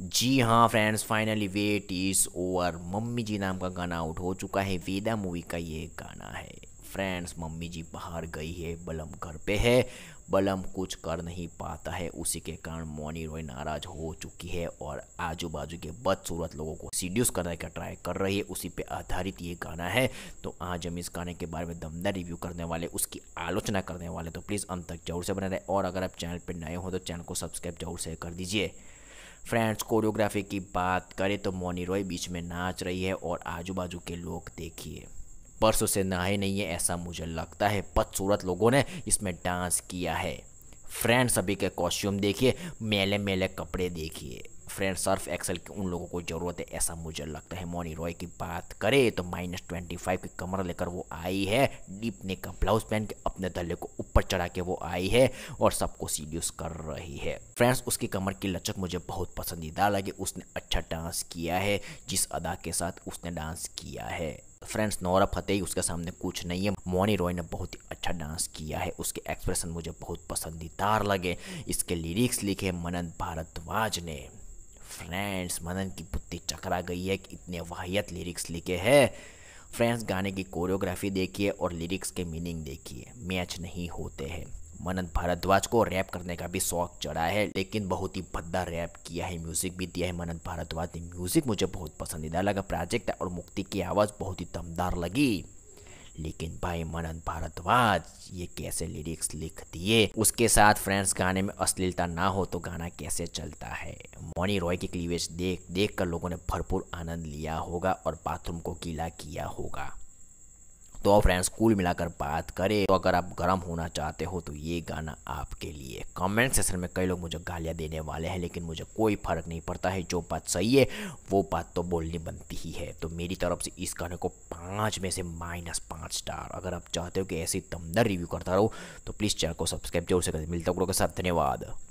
जी हाँ friends finally wait is over mummy ji नाम का गाना आउट हो चुका है वेदा मूवी का ये गाना है फ्रेंड्स मम्मी जी बाहर गई है बलम घर पे है बलम कुछ कर नहीं पाता है उसी के कारण मोनी रॉय नाराज हो चुकी है और आजू बाजू के बदसूरत लोगों को सीड्यूस करने का ट्राई कर रही है उसी पे आधारित ये गाना है तो आज हम इस गाने के बारे में दमदार रिव्यू करने वाले उसकी आलोचना करने वाले तो प्लीज़ अंत तक जरूर से बने रहे और अगर आप चैनल पर नए हो तो चैनल को सब्सक्राइब जरूर से कर दीजिए फ्रेंड्स कोरियोग्राफी की बात करें तो मोनी रॉय बीच में नाच रही है और आजू बाजू के लोग देखिए परसों से नहाए नहीं है ऐसा मुझे लगता है बदसूरत लोगों ने इसमें डांस किया है फ्रेंड्स सभी के कॉस्ट्यूम देखिए मेले मेले कपड़े देखिए फ्रेंड सर्फ एक्सेल की उन लोगों को ज़रूरत है ऐसा मुझे लगता है मोनी रॉय की बात करें तो माइनस ट्वेंटी फाइव की कमर लेकर वो आई है डीप ने का ब्लाउज पहन के अपने धल्ले को ऊपर चढ़ा के वो आई है और सबको सीड्यूस कर रही है फ्रेंड्स उसकी कमर की लचक मुझे बहुत पसंदीदा लगी उसने अच्छा डांस किया है जिस अदा के साथ उसने डांस किया है फ्रेंड्स नौरा फतेही उसके सामने कुछ नहीं है मोनी रॉय ने बहुत ही अच्छा डांस किया है उसके एक्सप्रेशन मुझे बहुत पसंदीदार लगे इसके लिरिक्स लिखे मनन भारद्वाज ने फ्रेंड्स मदन की बुद्धि चकरा गई है कि इतने वाहियत लिरिक्स लिखे हैं फ्रेंड्स गाने की कोरियोग्राफी देखिए और लिरिक्स के मीनिंग देखिए मैच नहीं होते हैं मनन भारद्वाज को रैप करने का भी शौक चढ़ा है लेकिन बहुत ही भद्दा रैप किया है म्यूज़िक भी दिया है मनन भारद्वाज ने म्यूज़िक मुझे बहुत पसंदीदा लगा प्रोजेक्ट और मुक्ति की आवाज़ बहुत ही दमदार लगी लेकिन भाई मनन भारद्वाज ये कैसे लिरिक्स लिख दिए उसके साथ फ्रेंड्स गाने में अश्लीलता ना हो तो गाना कैसे चलता है मोनी रॉय की क्लीवेज देख देख कर लोगों ने भरपूर आनंद लिया होगा और बाथरूम को गीला किया होगा तो फ्रेंड्स कुल मिलाकर बात करें तो अगर आप गर्म होना चाहते हो तो ये गाना आपके लिए कमेंट सेक्शन में कई लोग मुझे गालियाँ देने वाले हैं लेकिन मुझे कोई फ़र्क नहीं पड़ता है जो बात सही है वो बात तो बोलनी बनती ही है तो मेरी तरफ से इस गाने को पाँच में से माइनस पाँच स्टार अगर आप चाहते हो कि ऐसे दमदार रिव्यू करता रहो तो प्लीज़ चैनल को सब्सक्राइब जरूर से कर मिलता हूँ के साथ धन्यवाद